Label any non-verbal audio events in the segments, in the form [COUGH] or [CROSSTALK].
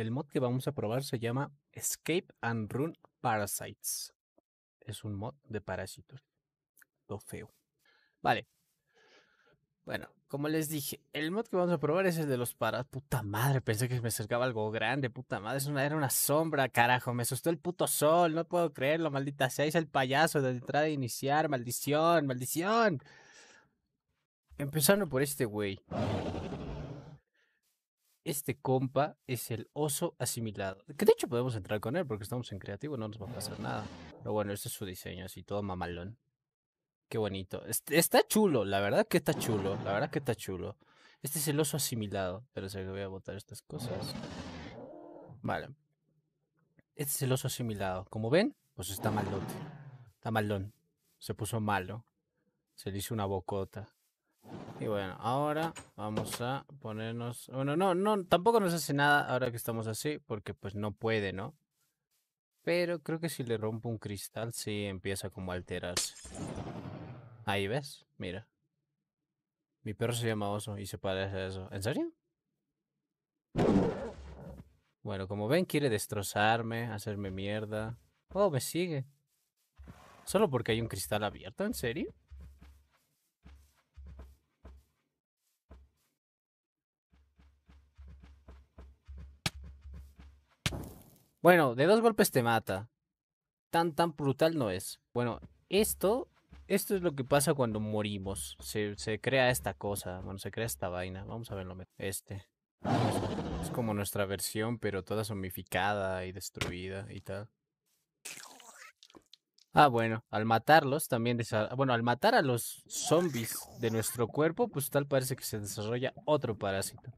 El mod que vamos a probar se llama Escape and Run Parasites. Es un mod de parásitos. Lo feo. Vale. Bueno, como les dije, el mod que vamos a probar es el de los parásitos Puta madre, pensé que me acercaba algo grande. Puta madre, era una sombra, carajo. Me asustó el puto sol, no puedo creerlo. Maldita sea, Es el payaso de entrada de iniciar. Maldición, maldición. Empezando por este güey este compa es el oso asimilado. Que de hecho podemos entrar con él porque estamos en creativo, no nos va a pasar nada. Pero bueno, este es su diseño, así todo mamalón. Qué bonito. está chulo, la verdad que está chulo, la verdad que está chulo. Este es el oso asimilado. Pero sé que voy a botar estas cosas. Vale. Este es el oso asimilado. Como ven, pues está malote. Está malón. Se puso malo. Se le hizo una bocota. Y bueno, ahora vamos a ponernos... Bueno, no, no, tampoco nos hace nada ahora que estamos así, porque pues no puede, ¿no? Pero creo que si le rompo un cristal, sí empieza como a alterarse. Ahí ves, mira. Mi perro se llama Oso y se parece a eso. ¿En serio? Bueno, como ven, quiere destrozarme, hacerme mierda. Oh, me sigue. ¿Solo porque hay un cristal abierto? ¿En serio? Bueno, de dos golpes te mata. Tan, tan brutal no es. Bueno, esto, esto es lo que pasa cuando morimos. Se, se crea esta cosa, bueno, se crea esta vaina. Vamos a verlo. Este. Es como nuestra versión, pero toda zombificada y destruida y tal. Ah, bueno, al matarlos también bueno, al matar a los zombies de nuestro cuerpo, pues tal parece que se desarrolla otro parásito.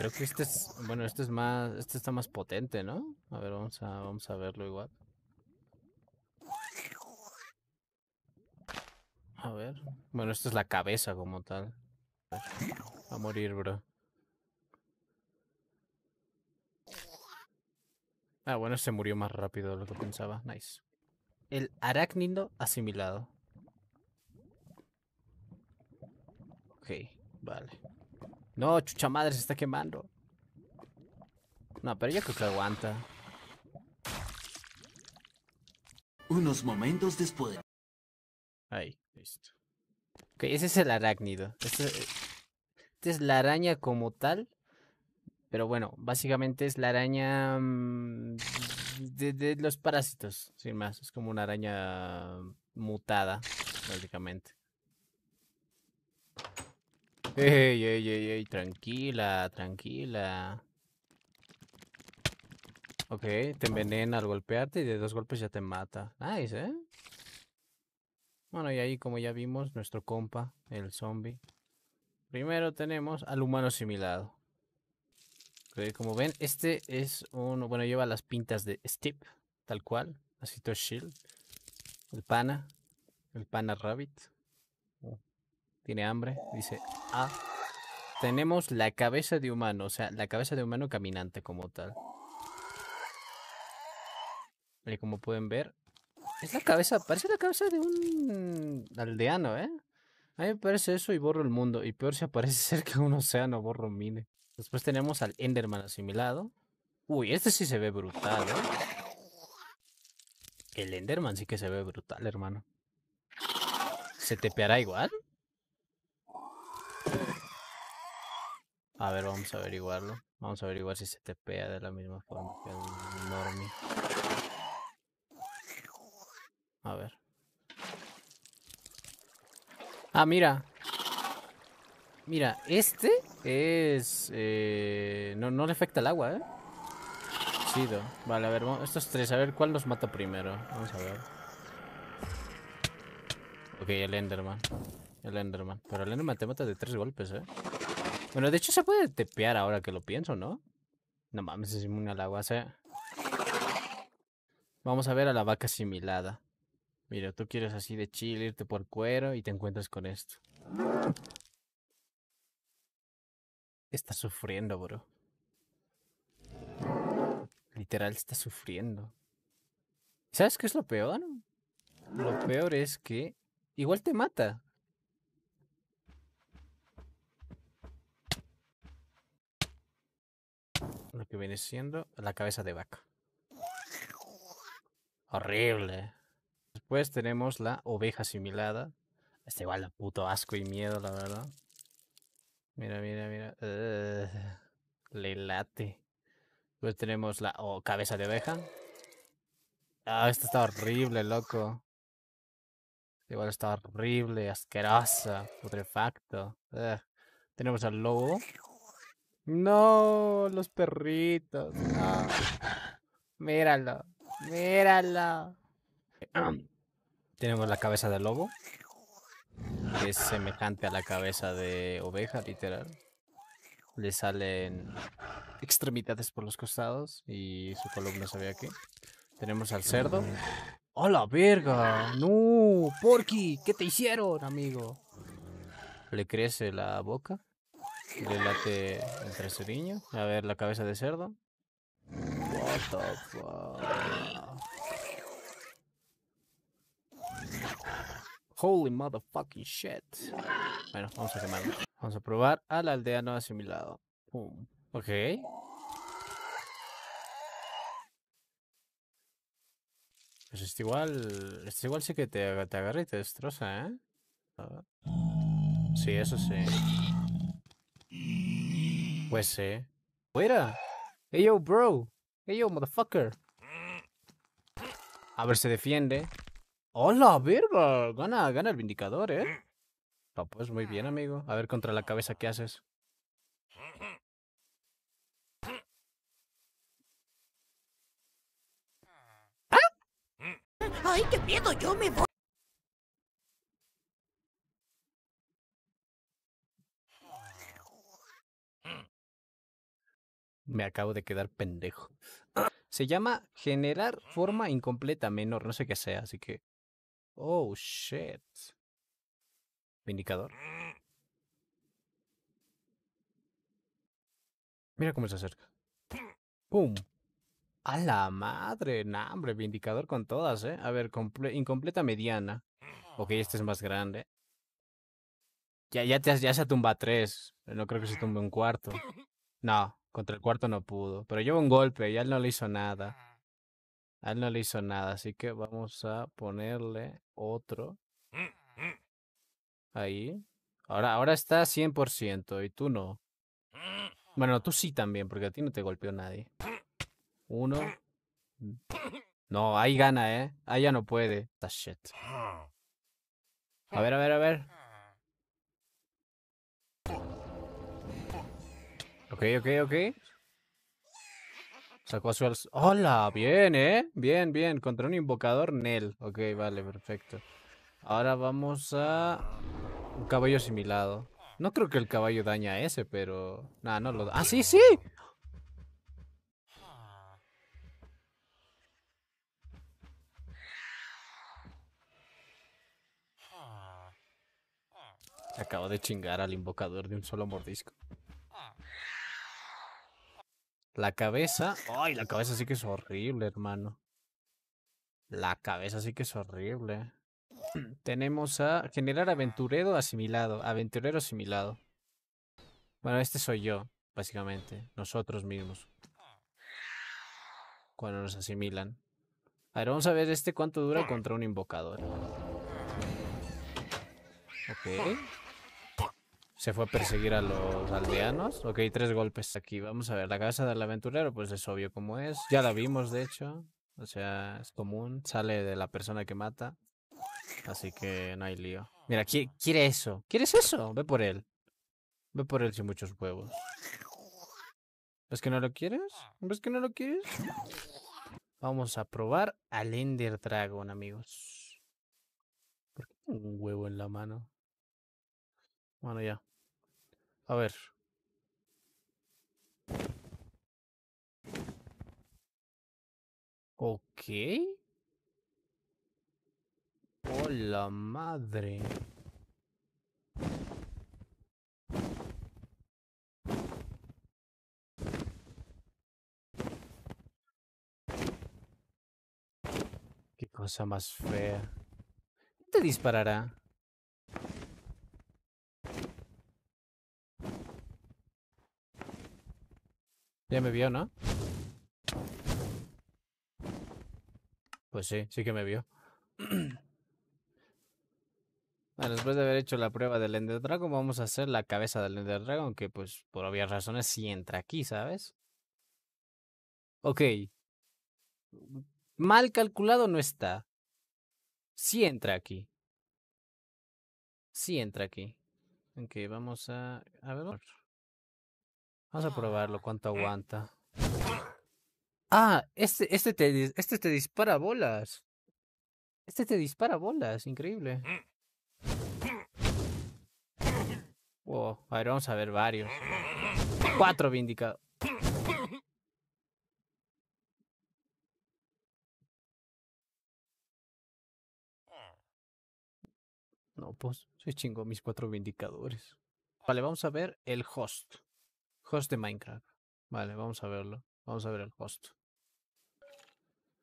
Creo que este es, bueno, este es más, este está más potente, ¿no? A ver, vamos a, vamos a verlo igual. A ver. Bueno, esta es la cabeza como tal. Va a morir, bro. Ah, bueno, se murió más rápido de lo que pensaba. Nice. El arácnido asimilado. Ok, vale. No, chucha madre, se está quemando. No, pero yo creo que aguanta. Unos momentos después. Ahí, listo. Ok, ese es el arácnido. Esta este es la araña como tal. Pero bueno, básicamente es la araña mm, de, de los parásitos, sin más. Es como una araña mm, mutada, básicamente. Ey, ey, ey, ey, tranquila, tranquila. Ok, te envenena al golpearte y de dos golpes ya te mata. Nice, ¿eh? Bueno, y ahí como ya vimos, nuestro compa, el zombie. Primero tenemos al humano asimilado. como ven, este es uno, bueno, lleva las pintas de Steve, tal cual. Así todo shield. El pana, el pana rabbit tiene hambre. Dice, ah, tenemos la cabeza de humano, o sea, la cabeza de humano caminante como tal. Y como pueden ver, es la cabeza, parece la cabeza de un aldeano, ¿eh? A mí me parece eso y borro el mundo. Y peor si aparece [LAUGHS] cerca de un océano, borro mine. Después tenemos al Enderman asimilado. Uy, este sí se ve brutal, ¿eh? El Enderman sí que se ve brutal, hermano. ¿Se tepeará igual? A ver, vamos a averiguarlo. Vamos a averiguar si se te pega de la misma forma que el Normi. A ver. Ah, mira. Mira, este es... Eh, no, no le afecta el agua, ¿eh? Chido. Vale, a ver, estos tres. A ver cuál los mata primero. Vamos a ver. Ok, el Enderman. El Enderman. Pero el Enderman te mata de tres golpes, ¿eh? Bueno, de hecho se puede tepear ahora que lo pienso, ¿no? No mames, es inmune al agua. sea. Vamos a ver a la vaca asimilada. Mira, tú quieres así de chill, irte por cuero y te encuentras con esto. Está sufriendo, bro. Literal está sufriendo. ¿Sabes qué es lo peor? Lo peor es que igual te mata. que viene siendo la cabeza de vaca. Horrible. Después tenemos la oveja asimilada. Este igual da puto asco y miedo, la verdad. Mira, mira, mira. le late. Después tenemos la oh, cabeza de oveja. Ah, está horrible, loco. Este igual está horrible, asquerosa, putrefacto. Tenemos al lobo. No, los perritos. No. Míralo, míralo. Ah, tenemos la cabeza del lobo, es semejante a la cabeza de oveja, literal. Le salen extremidades por los costados y su columna se ve aquí. Tenemos al cerdo. ¡A la verga! ¡No! ¡Porky! ¿Qué te hicieron, amigo? Le crece la boca late el traseriño. A ver, la cabeza de cerdo. What the fuck? Holy motherfucking shit. Bueno, vamos a quemarlo. Vamos a probar al aldeano asimilado. Pum. Ok. Pues este igual. Este igual sí que te, te agarra y te destroza, ¿eh? A ver. Sí, eso sí. Pues Eh. ¡Fuera! ¡Hey yo, bro! ¡Hey yo, motherfucker! A ver, se defiende. ¡Hola, verga! Gana, gana el Vindicador, ¿eh? No, pues muy bien, amigo. A ver contra la cabeza qué haces. ¡Ah! ¡Ay, qué miedo! ¡Yo me voy! me acabo de quedar pendejo. Se llama generar forma mm. incompleta menor, no sé qué sea, así que. Oh shit. Vindicador. Mm. Mira cómo se acerca. Mm. ¡Pum! A la madre, nah, hombre, vindicador con todas, ¿eh? A ver, incompleta mediana. Ok, este es más grande. Ya, ya, te, ya se tumba tres. No creo que se tumbe un cuarto. [COUGHS] No, contra el cuarto no pudo. Pero lleva un golpe y él no le hizo nada. él no le hizo nada. Así que vamos a ponerle otro. Mm, mm. Ahí. Ahora, ahora está 100% y tú no. Bueno, tú sí mm. también, porque a ti no te golpeó nadie. Uno. [COUGHS] No, ahí gana, ¿eh? Ahí ya no puede. That ah. A ver, a ver, a ver. Ok, ok, ok. Sacó a su al. ¡Hola! Bien, ¿eh? Bien, bien. Contra un invocador Nel. Ok, vale, perfecto. Ahora vamos a... Un caballo asimilado. No creo que el caballo daña a ese, pero... No, no lo da. ¡Ah, sí, sí! Acabo de chingar al invocador de un solo mordisco. La cabeza. Ay, la cabeza sí que es horrible, hermano. La cabeza sí que es horrible. [CLEARS THROAT] Tenemos a generar aventurero asimilado. Aventurero asimilado. Bueno, este soy yo, básicamente. Nosotros mismos. Cuando nos asimilan. A ver, vamos a ver este cuánto dura [CLEARS THROAT] contra un invocador. Ok. Se fue a perseguir a los aldeanos. Ok, tres golpes aquí. Vamos a ver, la casa del aventurero, pues es obvio como es. Ya la vimos, de hecho. O sea, es común. Sale de la persona que mata. Así que no hay lío. Mira, quiere eso. ¿Quieres eso? Ve por él. Ve por él sin muchos huevos. ¿Ves que no lo quieres? ¿Ves que no lo quieres? Vamos a probar al Ender Dragon, amigos. ¿Por tengo un huevo en la mano? Bueno, ya. A ver. Ok. Hola madre. Qué cosa más fea. te disparará? Ya me vio, ¿no? Pues sí, sí que me vio. bueno, [CLEARS THROAT] ah, después de haber hecho la prueba del Ender Dragon, vamos a hacer la cabeza del Ender Dragon, que pues por obvias razones sí entra aquí, ¿sabes? Ok. Mal calculado no está. Sí entra aquí. Sí entra aquí. Ok, vamos a... A ver. Vamos a probarlo, ah, cuánto eh. aguanta. Ah, este, este, te, este te dispara bolas. Este te dispara bolas, increíble. Wow, a ver, vamos a ver varios. Cuatro vindicados. No, pues, soy chingo mis cuatro vindicadores. Vale, vamos a ver el host. Host de Minecraft. Vale, vamos a verlo. Vamos a ver el host.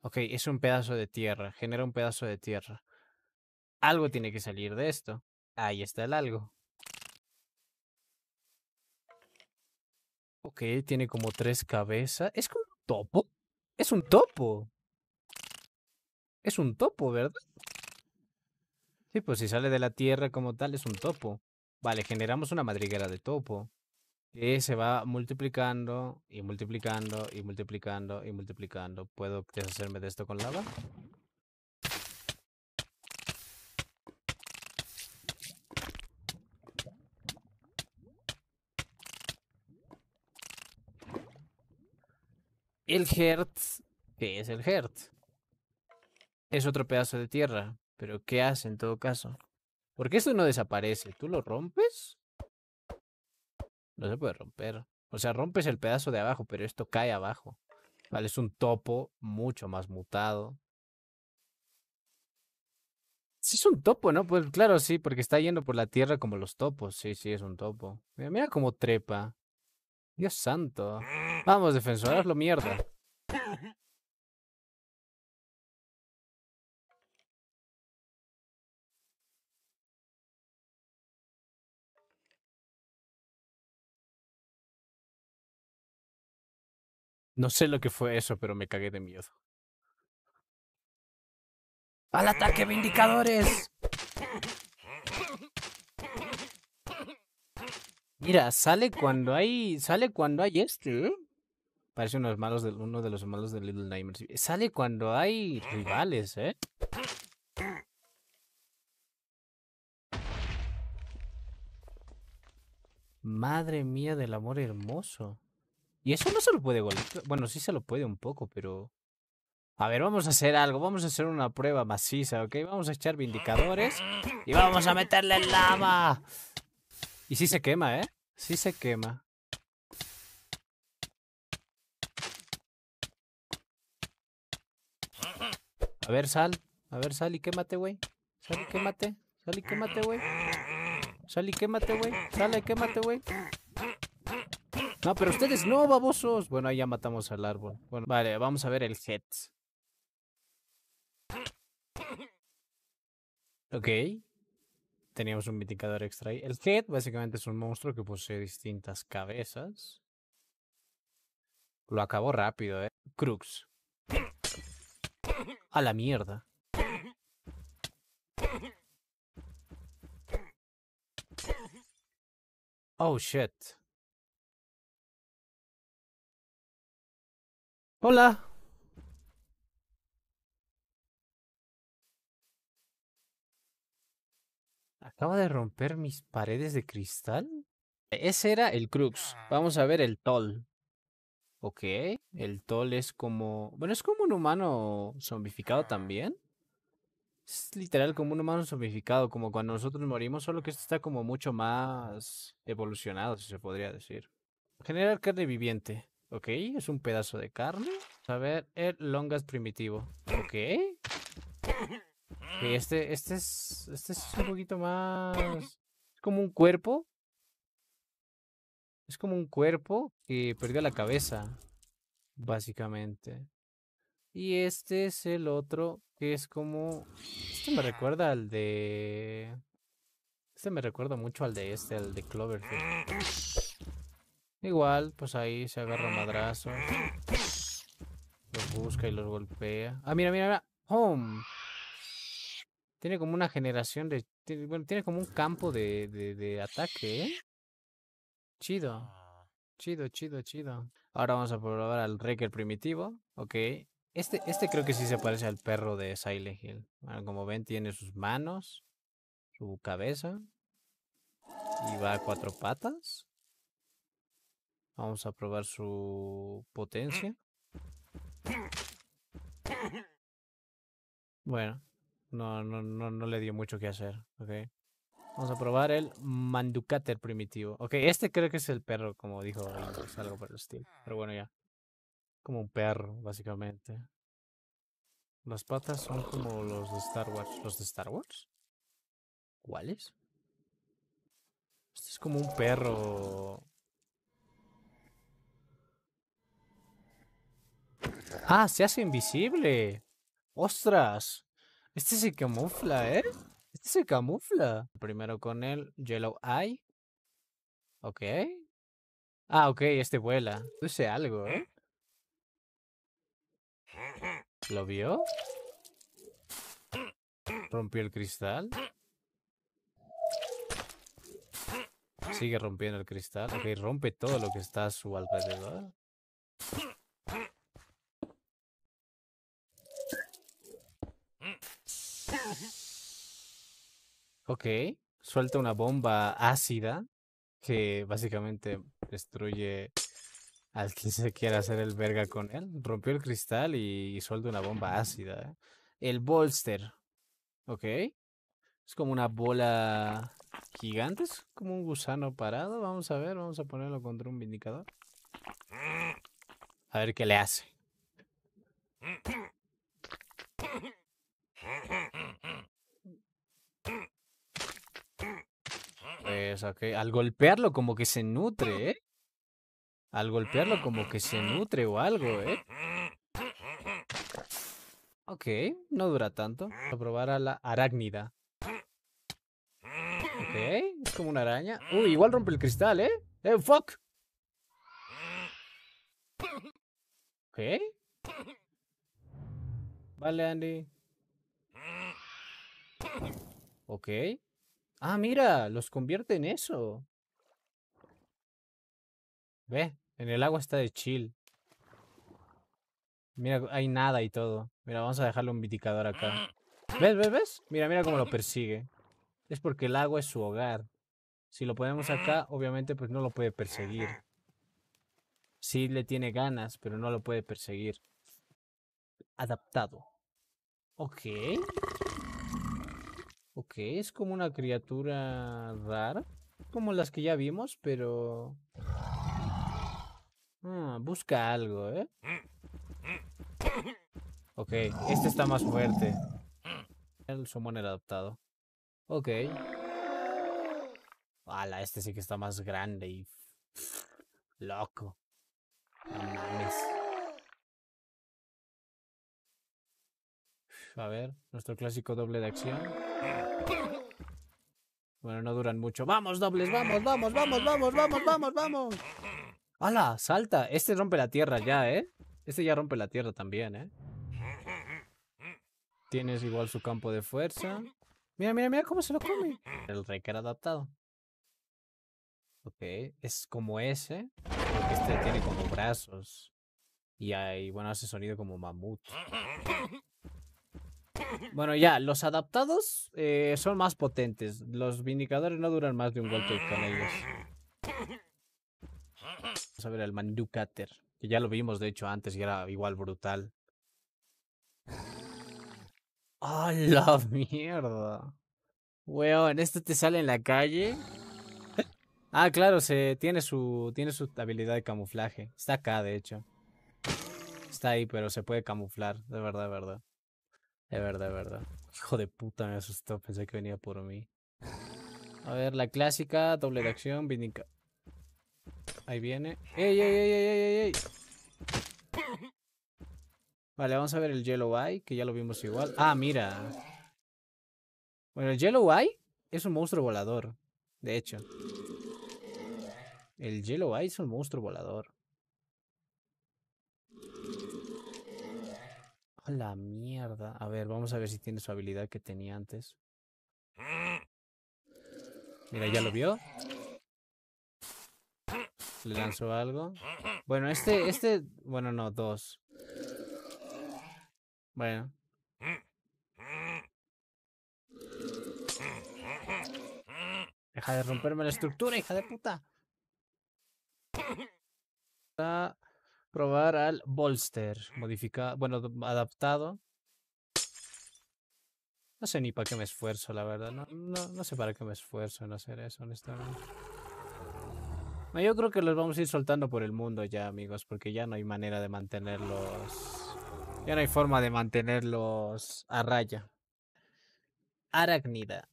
Ok, es un pedazo de tierra. Genera un pedazo de tierra. Algo tiene que salir de esto. Ahí está el algo. Ok, tiene como tres cabezas. ¿Es como un topo? Es un topo. Es un topo, ¿verdad? Sí, pues si sale de la tierra como tal, es un topo. Vale, generamos una madriguera de topo se va multiplicando y multiplicando y multiplicando y multiplicando. ¿Puedo deshacerme de esto con lava? El Hertz, ¿qué es el Hertz? Es otro pedazo de tierra, pero ¿qué hace en todo caso? ¿Por qué esto no desaparece, ¿tú lo rompes? No se puede romper. O sea, rompes el pedazo de abajo, pero esto cae abajo. Vale, es un topo mucho más mutado. Sí es un topo, ¿no? Pues claro, sí, porque está yendo por la tierra como los topos. Sí, sí, es un topo. Mira, mira cómo trepa. Dios santo. Vamos, defensor, lo mierda. No sé lo que fue eso, pero me cagué de miedo. ¡Al ataque, Vindicadores! Mira, sale cuando hay. Sale cuando hay este, Parece uno de los malos de, uno de los malos de Little Nightmares. Sale cuando hay rivales, ¿eh? Madre mía del amor hermoso. Y eso no se lo puede golpear. Bueno, sí se lo puede un poco, pero... A ver, vamos a hacer algo. Vamos a hacer una prueba maciza, ¿ok? Vamos a echar vindicadores y vamos a meterle lava. Y sí se quema, ¿eh? Sí se quema. A ver, sal. A ver, sal y quémate, güey. Sal y quémate. Sal y quémate, güey. Sal y quémate, güey. Sal y quémate, güey. No, pero ustedes no, babosos. Bueno, ahí ya matamos al árbol. Bueno, vale, vamos a ver el head. Ok. Teníamos un mitigador extra ahí. El head básicamente es un monstruo que posee distintas cabezas. Lo acabó rápido, eh. Crux. A la mierda. Oh, shit. Hola. Acaba de romper mis paredes de cristal. Ese era el Crux. Vamos a ver el Toll. Ok, el Toll es como... Bueno, es como un humano zombificado también. Es literal como un humano zombificado, como cuando nosotros morimos, solo que este está como mucho más evolucionado, si se podría decir. General carne viviente. Ok, es un pedazo de carne. A ver, el longas primitivo. Ok. este, este, es, este es un poquito más... Es como un cuerpo. Es como un cuerpo que perdió la cabeza, básicamente. Y este es el otro que es como... Este me recuerda al de... Este me recuerda mucho al de este, al de Cloverfield. Igual, pues ahí se agarra madrazo. Los busca y los golpea. Ah, mira, mira, mira. Home. Tiene como una generación de... bueno, tiene como un campo de, ataque, ¿eh? Chido. Chido, chido, chido. Ahora vamos a probar al Wrecker primitivo. Ok. Este, este creo que sí se parece al perro de Silent Hill. Bueno, como ven, tiene sus manos, su cabeza. Y va a cuatro patas. Vamos a probar su potencia. Bueno, no, no, no, no le dio mucho que hacer, okay Vamos a probar el Manducater primitivo. Ok, este creo que es el perro, como dijo es algo por el estilo. Pero bueno, ya. Como un perro, básicamente. Las patas son como los de Star Wars. ¿Los de Star Wars? ¿Cuáles? Este es como un perro Ah, se hace invisible. Ostras. Este se camufla, ¿eh? Este se camufla. Primero con el Yellow Eye. Ok. Ah, ok, este vuela. Dice algo, ¿eh? ¿Lo vio? Rompió el cristal. Sigue rompiendo el cristal. Ok, rompe todo lo que está a su alrededor. Ok, suelta una bomba ácida que básicamente destruye al quien se quiera hacer el verga con él. Rompió el cristal y, suelta una bomba ácida. El bolster. Ok. Es como una bola gigante, es como un gusano parado. Vamos a ver, vamos a ponerlo contra un vindicador. A ver qué le hace. Pues, Al golpearlo como que se nutre, ¿eh? Al golpearlo como que se nutre o algo, ¿eh? Ok, no dura tanto. Voy a probar a la arácnida. Ok, es como una araña. Uy, igual rompe el cristal, ¿eh? ¡Eh, fuck! Ok. Vale, Andy. Ok. Ah, mira, los convierte en eso. Ve, en el agua está de chill. Mira, hay nada y todo. Mira, vamos a dejarle un viticador acá. ¿Ves, ves, ves? Mira, mira cómo lo persigue. Es porque el agua es su hogar. Si lo ponemos acá, obviamente pues no lo puede perseguir. Sí le tiene ganas, pero no lo puede perseguir. Adaptado. Ok. Ok, es como una criatura rara. Como las que ya vimos, pero... Ah, busca algo, ¿eh? Ok, este está más fuerte. El somón era adaptado. Ok. Ala, este sí que está más grande y... Loco. A ver, nuestro clásico doble de acción. Bueno, no duran mucho. ¡Vamos, dobles! ¡Vamos, vamos, vamos, vamos, vamos, vamos, vamos! ¡Hala! ¡Salta! Este rompe la tierra ya, ¿eh? Este ya rompe la tierra también, ¿eh? Tienes igual su campo de fuerza. Mira, mira, mira cómo se lo come. El Raker adaptado. Ok, es como ese. este tiene como brazos. Y hay, bueno, hace sonido como mamut. Bueno, ya, los adaptados eh, son más potentes. Los vindicadores no duran más de un golpe con ellos. Vamos a ver el Manducater, que ya lo vimos de hecho antes y era igual brutal. ¡A oh, la mierda! Weón, ¿esto te sale en la calle? ah, claro, se, tiene, su, tiene su habilidad de camuflaje. Está acá, de hecho. Está ahí, pero se puede camuflar, de verdad, de verdad. Es verdad, de verdad. Hijo de puta, me asustó. Pensé que venía por mí. A ver, la clásica, doble de acción, Ahí viene. ¡Ey, ey, ey, ey, ey, ey! Vale, vamos a ver el Yellow Eye, que ya lo vimos igual. Ah, mira. Bueno, el Yellow Eye es un monstruo volador. De hecho. El Yellow Eye es un monstruo volador. la mierda. A ver, vamos a ver si tiene su habilidad que tenía antes. Mira, ¿ya lo vio? Le lanzó algo. Bueno, este, este... Bueno, no, dos. Bueno. Deja de romperme la estructura, hija de puta. Ah probar al bolster modificado, bueno, adaptado. No sé ni para qué me esfuerzo, la verdad. No, sé para qué me esfuerzo en hacer eso, honestamente. yo creo que los vamos a ir soltando por el mundo ya, amigos, porque ya no hay manera de mantenerlos... Ya no hay forma de mantenerlos a raya. Aracnida.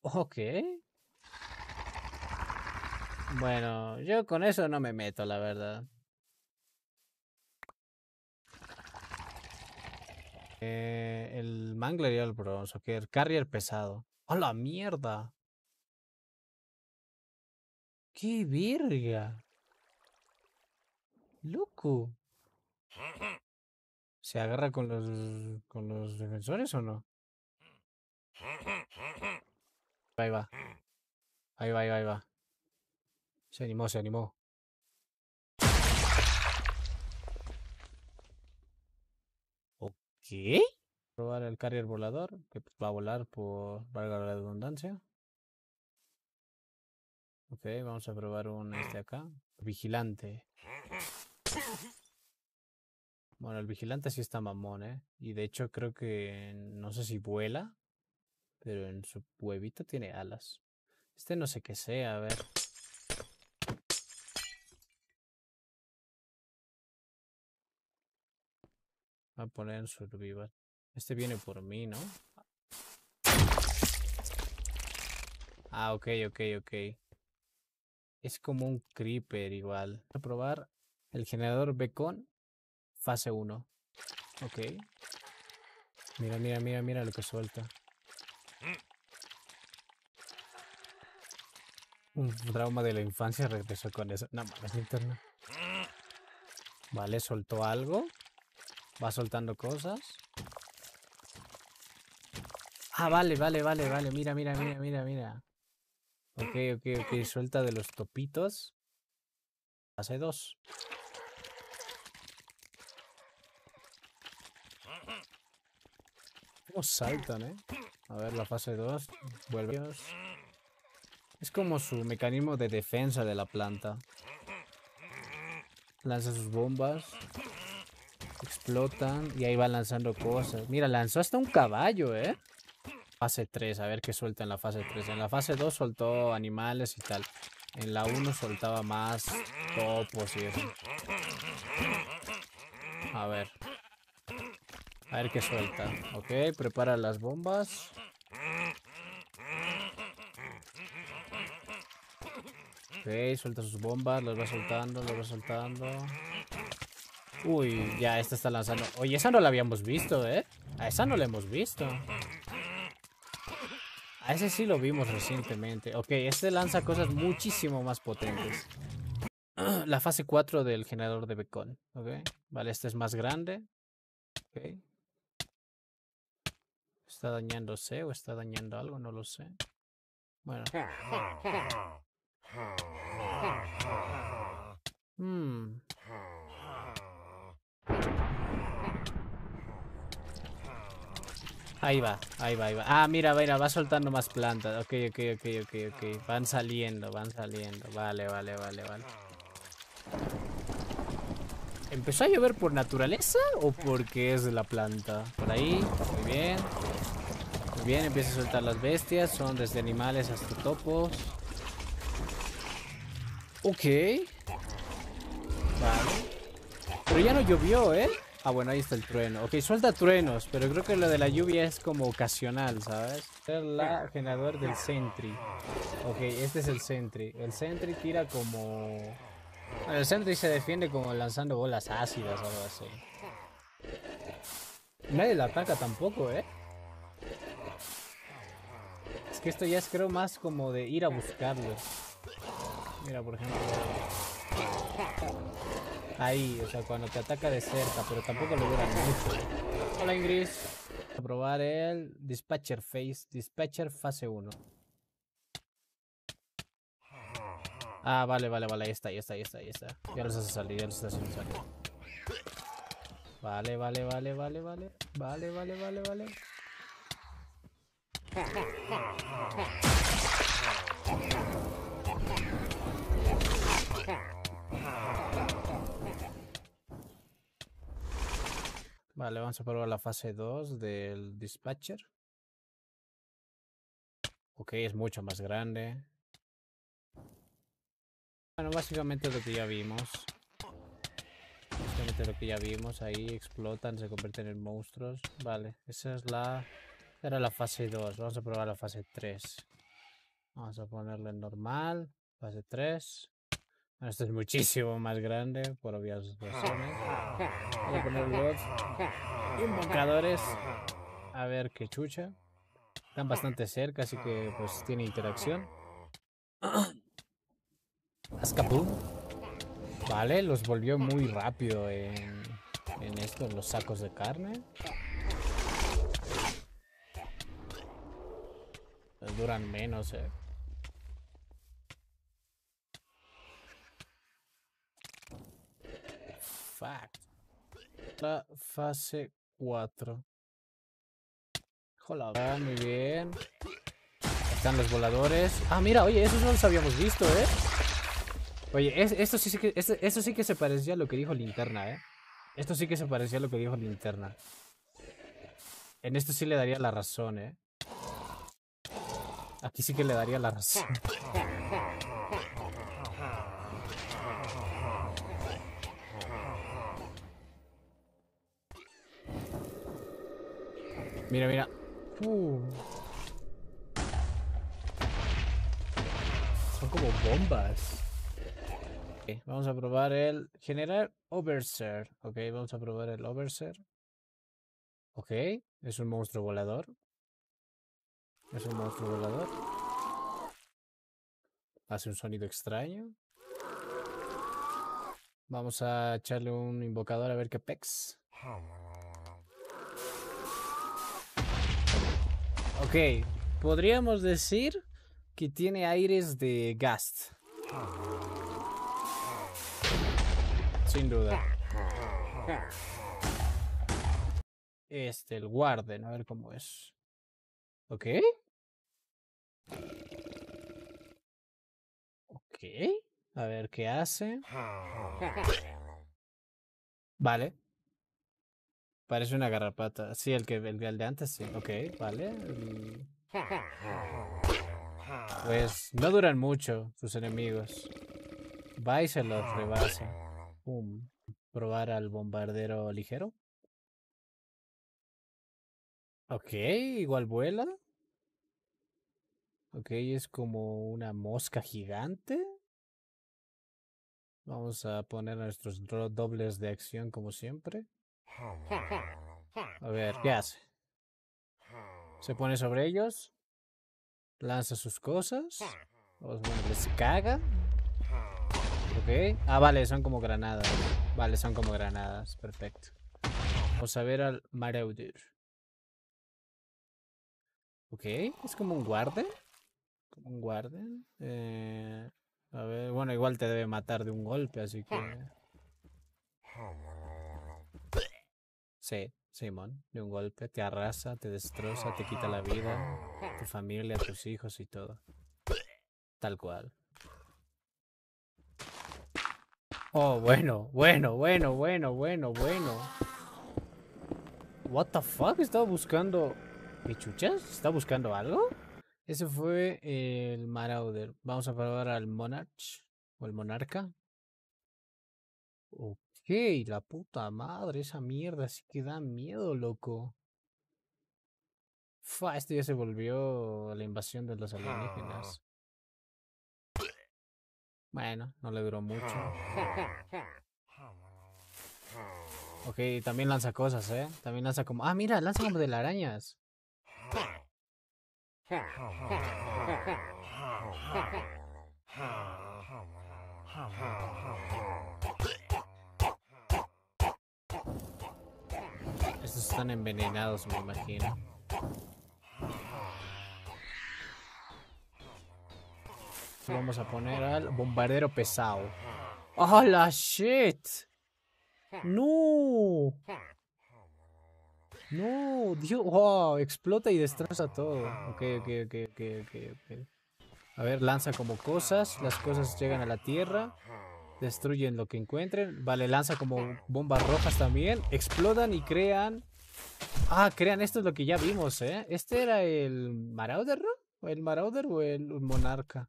Ok. Bueno, yo con eso no me meto, la verdad. el Mangler y el Bronze, que El Carrier pesado. ¡A la mierda! ¡Qué virga! ¡Loco! ¿Se agarra con los, con los defensores o no? Ahí va. Ahí va, ahí va, ahí va. Se animó, se animó. ¿Qué? Probar el carrier volador, que pues, va a volar por valga la redundancia. Ok, vamos a probar un este acá. Vigilante. Bueno, el vigilante sí está mamón, ¿eh? Y de hecho creo que no sé si vuela, pero en su huevito tiene alas. Este no sé qué sea, a ver. a poner en survival. Este viene por mí, ¿no? Ah, ok, ok, ok. Es como un creeper igual. Voy a probar el generador Becon fase 1. Ok. Mira, mira, mira, mira lo que suelta. Un trauma de la infancia regresó con eso. No mames, linterna. Vale, soltó algo. Va soltando cosas. Ah, vale, vale, vale, vale. Mira, mira, mira, mira, mira. Ok, ok, ok. Suelta de los topitos. Fase dos. ¿Cómo saltan, eh? A ver, la fase 2. Vuelve. Es como su mecanismo de defensa de la planta. Lanza sus bombas. Explotan y ahí va lanzando cosas. Mira, lanzó hasta un caballo, ¿eh? Fase 3, a ver qué suelta en la fase 3. En la fase 2 soltó animales y tal. En la 1 soltaba más topos y eso. A ver. A ver qué suelta. Ok, prepara las bombas. Ok, suelta sus bombas, Los va soltando, las va soltando. Uy, ya esta está lanzando. Oye, esa no la habíamos visto, ¿eh? A esa no la hemos visto. A ese sí lo vimos recientemente. Ok, este lanza cosas muchísimo más potentes. La fase 4 del generador de becón. Ok, vale, este es más grande. Ok. ¿Está dañándose o está dañando algo? No lo sé. Bueno. Hmm. Ahí va, ahí va, ahí va. Ah, mira, mira, va soltando más plantas. Ok, ok, ok, ok, ok. Van saliendo, van saliendo. Vale, vale, vale, vale. ¿Empezó a llover por naturaleza o porque es de la planta? Por ahí, muy bien. Muy bien, empieza a soltar las bestias. Son desde animales hasta topos. Ok. Vale. Pero ya no llovió, ¿eh? Ah, bueno, ahí está el trueno. Ok, suelta truenos, pero creo que lo de la lluvia es como ocasional, ¿sabes? el generador del Sentry. Ok, este es el Sentry. El Sentry tira como... Bueno, el Sentry se defiende como lanzando bolas ácidas o algo así. Nadie la ataca tampoco, ¿eh? Es que esto ya es creo más como de ir a buscarlo. Mira, por ejemplo ahí, o sea, cuando te ataca de cerca, pero tampoco lo dura mucho. Hola Ingris. a probar el Dispatcher Phase, Dispatcher Fase 1. Ah, vale, vale, vale, ahí está, ahí está, ahí está, ahí está. Ya los hace salir, ya los hace salir. Vale, vale, vale, vale, vale. Vale, vale, vale, vale. vale. Vale, vamos a probar la fase 2 del dispatcher. Ok, es mucho más grande. Bueno, básicamente lo que ya vimos. Básicamente lo que ya vimos. Ahí explotan, se convierten en monstruos. Vale, esa es la... Era la fase 2. Vamos a probar la fase 3. Vamos a ponerle normal. Fase 3. Bueno, esto es muchísimo más grande, por obvias razones. [LAUGHS] Voy a poner los A ver qué chucha. Están bastante cerca, así que pues tiene interacción. Azcapum. Vale, los volvió muy rápido en, en esto, en los sacos de carne. Duran menos, eh. fase 4. Hola, ah, muy bien. Están los voladores. Ah, mira, oye, esos no los habíamos visto, ¿eh? Oye, esto, sí, que, esto, esto sí que se parecía a lo que dijo Linterna, ¿eh? Esto sí que se parecía a lo que dijo Linterna. En esto sí le daría la razón, ¿eh? Aquí sí que le daría la razón. Mira, mira. Uh. Son como bombas. vamos a probar el General Overser. Ok, vamos a probar el Overser. Ok, es un monstruo volador. Es un monstruo volador. Hace un sonido extraño. Vamos a echarle un invocador a ver qué pex. Ok, podríamos decir que tiene aires de Gast. Sin duda. Este, el guarden, a ver cómo es. Ok. Ok. A ver qué hace. [LAUGHS] Vale. Parece una garrapata. Sí, el que el, de antes sí. Ok, vale. Pues no duran mucho sus enemigos. Va y se los Probar al bombardero ligero. Ok, igual vuela. Ok, es como una mosca gigante. Vamos a poner nuestros dobles de acción como siempre. A ver, ¿qué hace? Se pone sobre ellos. Lanza sus cosas. Los les caga. Ok. Ah, vale, son como granadas. Vale, son como granadas. Perfecto. Vamos a ver al mareudir. Ok, es como un guarde. Como un guarden, eh, a ver, bueno, igual te debe matar de un golpe, así que... Sí, Simón, de un golpe te arrasa, te destroza, te quita la vida, tu [LAUGHS] familia, tus hijos y todo. Tal cual. Oh, bueno, bueno, bueno, bueno, bueno, bueno. What the fuck? Estaba buscando... ¿Qué chuchas? ¿Está buscando algo? Ese fue el Marauder. Vamos a probar al Monarch. O el Monarca. Hey, la puta madre, esa mierda sí que da miedo, loco. Fa, esto ya se volvió la invasión de los ah. alienígenas. Bueno, no le duró mucho. Ok, también lanza cosas, ¿eh? También lanza como... Ah, mira, lanza como de las arañas. Estos están envenenados, me imagino. Vamos a poner al bombardero pesado. ¡Oh, la shit! ¡No! ¡No! ¡Dios! ¡Wow! Explota y destroza todo. ok, ok, ok, ok, ok. A ver, lanza como cosas. Las cosas llegan a la tierra. Destruyen lo que encuentren. Vale, lanza como bombas rojas también. Explodan y crean... Ah, crean, esto es lo que ya vimos, ¿eh? ¿Este era el Marauder, no? ¿El Marauder o el Monarca?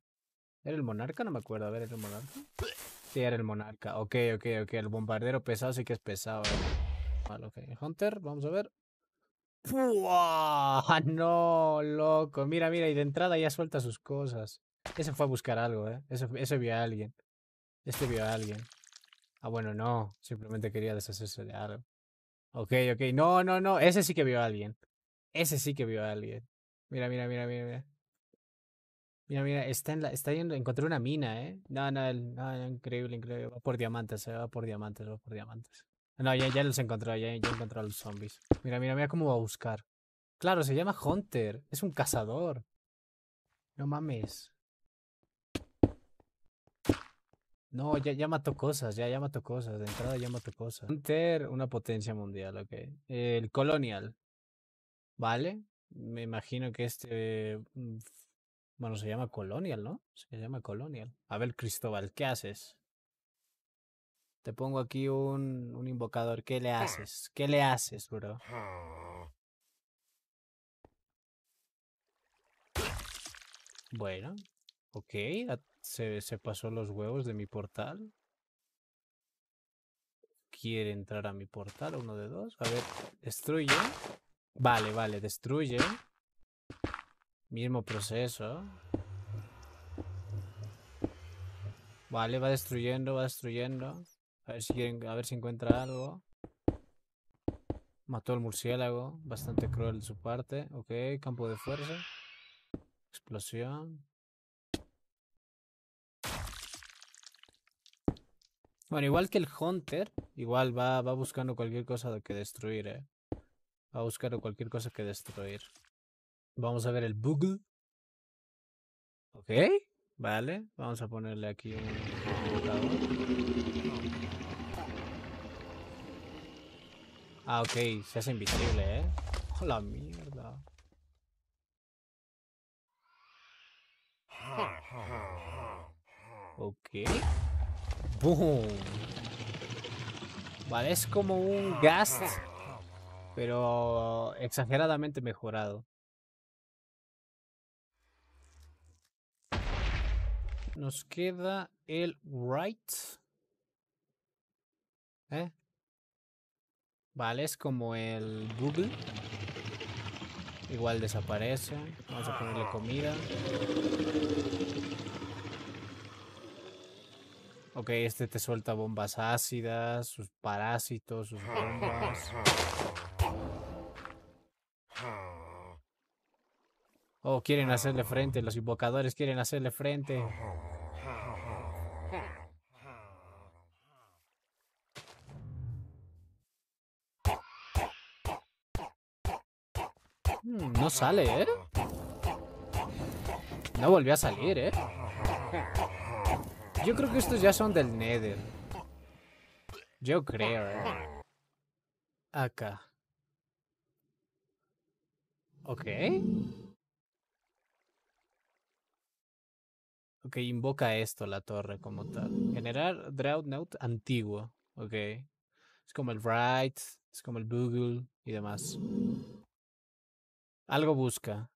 ¿Era el Monarca? No me acuerdo. A ver, ¿era el Monarca? Sí, era el Monarca. Ok, ok, ok. El bombardero pesado sí que es pesado, eh. Vale, ok. Hunter, vamos a ver. [LAUGHS] No, loco. Mira, mira, y de entrada ya suelta sus cosas. Ese fue a buscar algo, ¿eh? Ese, ese vio a alguien. Este vio a alguien. Ah, bueno, no. Simplemente quería deshacerse de algo. Ok, ok. No, no, no. Ese sí que vio a alguien. Ese sí que vio a alguien. Mira, mira, mira, mira, mira. Mira, mira, está en la, está yendo, encontré una mina, ¿eh? No, no, increíble, increíble. Va por diamantes, eh, va por diamantes, va por diamantes. No, ya, ya los encontró, ya, ya encontró a los zombies. Mira, mira, mira cómo va a buscar. Claro, se llama Hunter, es un cazador. No mames. No, ya, mato cosas, ya, ya cosas. De entrada ya mato cosas. Hunter, una potencia mundial, ok. El Colonial. Vale. Me imagino que este. Mm, bueno, se llama Colonial, ¿no? Se llama Colonial. A ver, Cristóbal, ¿qué haces? Te pongo aquí un, un invocador. ¿Qué le haces? ¿Qué le haces, bro? Bueno. Ok, se, pasó los huevos de mi portal. Quiere entrar a mi portal, uno de dos. A ver, destruye. Vale, vale, destruye. Mismo proceso. Vale, va destruyendo, va destruyendo. A ver si a ver si encuentra algo. Mató al murciélago. Bastante cruel de su parte. Ok, campo de fuerza. Explosión. Bueno, igual que el Hunter, igual va, va buscando cualquier cosa que destruir, eh. Va buscando cualquier cosa que destruir. Vamos a ver el Bugle. Ok, vale. Vamos a ponerle aquí un Ah, ok, se hace invisible, eh. ¡Hola [LAUGHS] la mierda. Ok. Vale, es como un Gast, pero exageradamente mejorado. Nos queda el Right. ¿Eh? Vale, es como el Google. Igual desaparece. Vamos a ponerle comida. Ok, este te suelta bombas ácidas, sus parásitos, sus bombas. Oh, quieren hacerle frente, los invocadores quieren hacerle frente. Hmm, no sale, ¿eh? No volvió a salir, ¿eh? Yo creo que estos ya son del Nether. Yo creo, eh. Acá. Ok. Ok, invoca esto, la torre, como tal. Generar Drought Note antiguo. Ok. Es como el write, es como el Google y demás. Algo busca.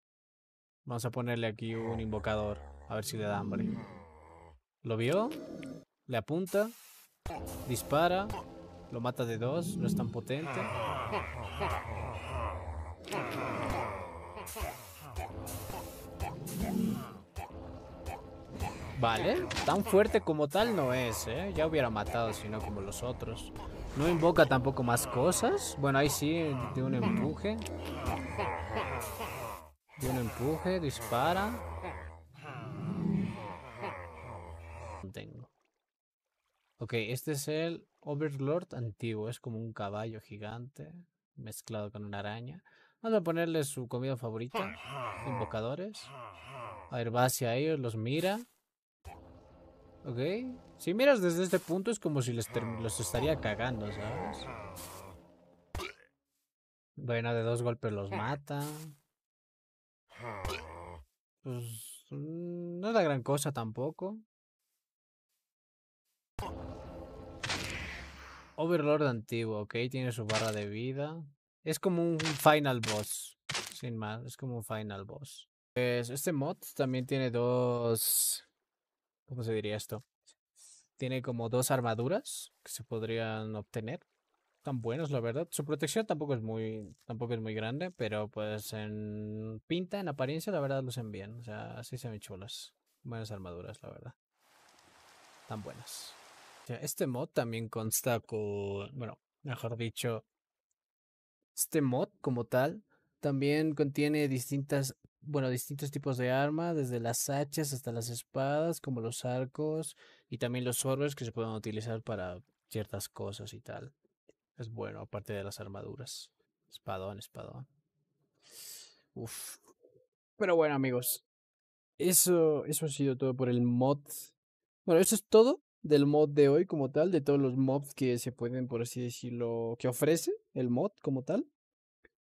Vamos a ponerle aquí un invocador. A ver si le da hambre. Lo vio, le apunta, dispara, lo mata de dos, no es tan potente. Vale, tan fuerte como tal no es, ¿eh? Ya hubiera matado, si no como los otros. No invoca tampoco más cosas. Bueno, ahí sí, de un empuje. De un empuje, dispara. Ok, este es el Overlord antiguo. Es como un caballo gigante mezclado con una araña. Vamos a ponerle su comida favorita. Invocadores. A ver, va hacia ellos, los mira. Ok. Si miras desde este punto es como si les los estaría cagando, ¿sabes? Bueno, de dos golpes los mata. Pues, mm, no es la gran cosa tampoco. Overlord antiguo, ok, tiene su barra de vida. Es como un final boss, sin más, es como un final boss. Pues este mod también tiene dos... ¿Cómo se diría esto? Tiene como dos armaduras que se podrían obtener. Tan buenos, la verdad. Su protección tampoco es muy, tampoco es muy grande, pero pues en pinta, en apariencia, la verdad lucen bien. O sea, así se ven chulas. Buenas armaduras, la verdad. Tan buenas. Este mod también consta con, bueno, mejor dicho, este mod como tal también contiene distintas, bueno, distintos tipos de armas, desde las hachas hasta las espadas, como los arcos y también los orbes que se pueden utilizar para ciertas cosas y tal. Es bueno, aparte de las armaduras. Espadón, espadón. Uf. Pero bueno, amigos. Eso, eso ha sido todo por el mod. Bueno, eso es todo del mod de hoy como tal, de todos los mods que se pueden, por así decirlo, que ofrece el mod como tal.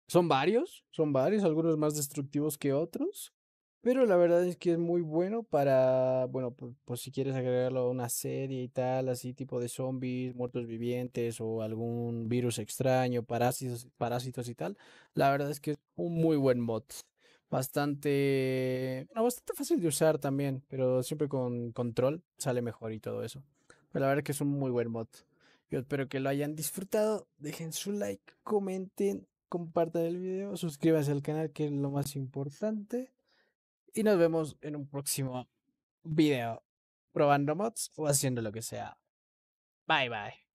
Son varios, son varios, algunos más destructivos que otros, pero la verdad es que es muy bueno para, bueno, pues si quieres agregarlo a una serie y tal, así tipo de zombies, muertos vivientes o algún virus extraño, parásitos, parásitos y tal. La verdad es que es un muy buen mod bastante, bastante fácil de usar también, pero siempre con control sale mejor y todo eso. Pero la verdad que es un muy buen mod. Yo espero que lo hayan disfrutado. Dejen su like, comenten, compartan el video, suscríbanse al canal que es lo más importante. Y nos vemos en un próximo video probando mods o haciendo lo que sea. Bye bye.